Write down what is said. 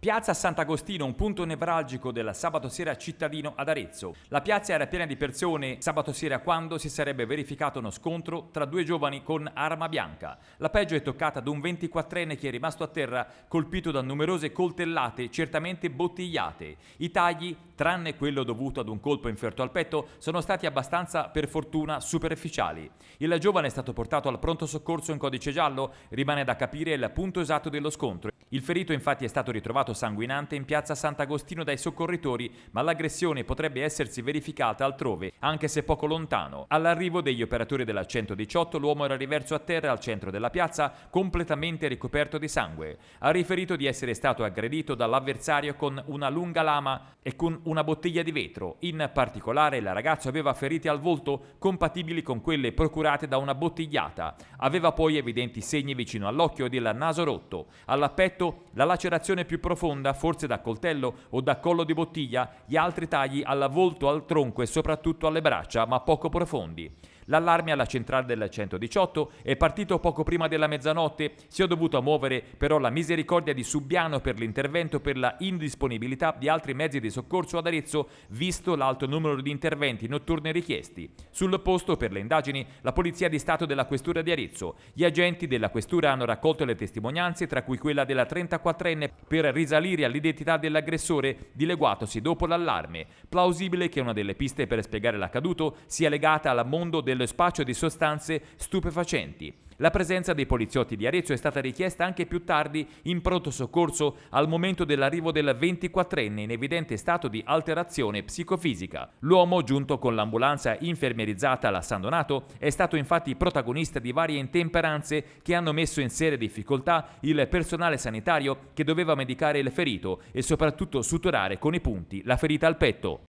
Piazza Sant'Agostino, un punto nevralgico del sabato sera cittadino ad Arezzo. La piazza era piena di persone sabato sera quando si sarebbe verificato uno scontro tra due giovani con arma bianca. La peggio è toccata ad un 24enne che è rimasto a terra colpito da numerose coltellate, certamente bottigliate. I tagli, tranne quello dovuto ad un colpo inferto al petto, sono stati abbastanza per fortuna superficiali. Il giovane è stato portato al pronto soccorso in codice giallo, rimane da capire il punto esatto dello scontro. Il ferito infatti è stato ritrovato agguato sanguinante in piazza Sant'Agostino dai soccorritori, ma l'aggressione potrebbe essersi verificata altrove, anche se poco lontano. All'arrivo degli operatori della 118 l'uomo era riverso a terra al centro della piazza, completamente ricoperto di sangue. Ha riferito di essere stato aggredito dall'avversario con una lunga lama e con una bottiglia di vetro. In particolare la ragazza aveva ferite al volto compatibili con quelle procurate da una bottigliata. Aveva poi evidenti segni vicino all'occhio e del naso rotto. All'appetto la lacerazione più profonda profonda, forse da coltello o da collo di bottiglia, gli altri tagli alla volto, al tronco e soprattutto alle braccia, ma poco profondi. L'allarme alla centrale del 118 è partito poco prima della mezzanotte, si è dovuto muovere però la misericordia di Subbiano per l'intervento per la indisponibilità di altri mezzi di soccorso ad Arezzo, visto l'alto numero di interventi notturni richiesti. Sul posto per le indagini la Polizia di Stato della Questura di Arezzo. Gli agenti della Questura hanno raccolto le testimonianze, tra cui quella della 34enne, per risalire all'identità dell'aggressore, dileguatosi dopo l'allarme. Plausibile che una delle piste per spiegare l'accaduto sia legata al mondo del dello spaccio di sostanze stupefacenti. La presenza dei poliziotti di Arezzo è stata richiesta anche più tardi in pronto soccorso al momento dell'arrivo del 24enne in evidente stato di alterazione psicofisica. L'uomo, giunto con l'ambulanza infermierizzata alla San Donato, è stato infatti protagonista di varie intemperanze che hanno messo in serie difficoltà il personale sanitario che doveva medicare il ferito e soprattutto suturare con i punti la ferita al petto.